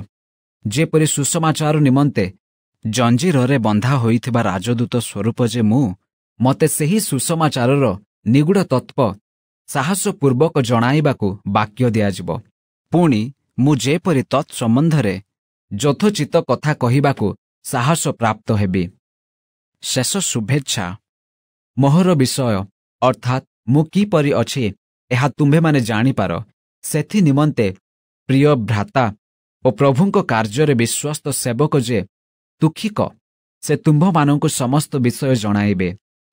ଯେପରି ସୁସମାଚାର ନିମନ୍ତେ ଜଞ୍ଜିରରେ ବନ୍ଧା ହୋଇଥିବା ରାଜଦୂତ ସ୍ୱରୂପ ଯେ ମୁଁ ମୋତେ ସେହି ସୁସମାଚାରର ନିଗୁଡ଼ ତତ୍ପ ସାହସପୂର୍ବକ ଜଣାଇବାକୁ ବାକ୍ୟ ଦିଆଯିବ ପୁଣି ମୁଁ ଯେପରି ତତ୍ ସମ୍ବନ୍ଧରେ ଯଥୋଚିତ କଥା କହିବାକୁ ସାହସ ପ୍ରାପ୍ତ ହେବି ଶେଷ ଶୁଭେଚ୍ଛା ମୋହର ବିଷୟ ଅର୍ଥାତ୍ ମୁଁ କିପରି ଅଛି ଏହା ତୁମ୍ଭେମାନେ ଜାଣିପାର ସେଥିନିମନ୍ତେ ପ୍ରିୟ ଭ୍ରାତା ଓ ପ୍ରଭୁଙ୍କ କାର୍ଯ୍ୟରେ ବିଶ୍ୱସ୍ତ ସେବକ ଯେ ଦୁଃଖିକ ସେ ତୁମ୍ଭମାନଙ୍କୁ ସମସ୍ତ ବିଷୟ ଜଣାଇବେ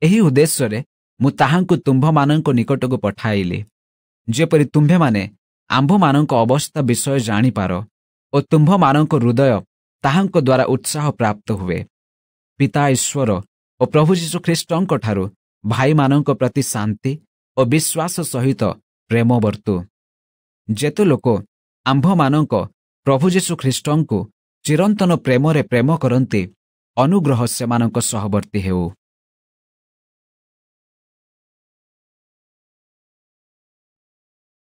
ଏହି ଉଦ୍ଦେଶ୍ୟରେ ମୁଁ ତାହାଙ୍କୁ ତୁମ୍ଭମାନଙ୍କ ନିକଟକୁ ପଠାଇଲି ଯେପରି ତୁମ୍ଭେମାନେ ଆମ୍ଭମାନଙ୍କ ଅବସ୍ଥା ବିଷୟ ଜାଣିପାର ଓ ତୁମ୍ଭମାନଙ୍କ ହୃଦୟ ତାହାଙ୍କ ଦ୍ୱାରା ଉତ୍ସାହ ପ୍ରାପ୍ତ ହୁଏ ପିତା ଈଶ୍ୱର ଓ ପ୍ରଭୁ ଯୀଶୁ ଖ୍ରୀଷ୍ଟଙ୍କଠାରୁ ଭାଇମାନଙ୍କ ପ୍ରତି ଶାନ୍ତି ଓ ବିଶ୍ୱାସ ସହିତ ପ୍ରେମ ବର୍ତ୍ତୁ ଯେତେ ଲୋକ ଆମ୍ଭମାନଙ୍କ ପ୍ରଭୁ ଯୀଶୁ ଖ୍ରୀଷ୍ଟଙ୍କୁ ଚିରନ୍ତନ ପ୍ରେମରେ ପ୍ରେମ କରନ୍ତି ଅନୁଗ୍ରହ ସେମାନଙ୍କ ସହବର୍ତ୍ତୀ ହେଉ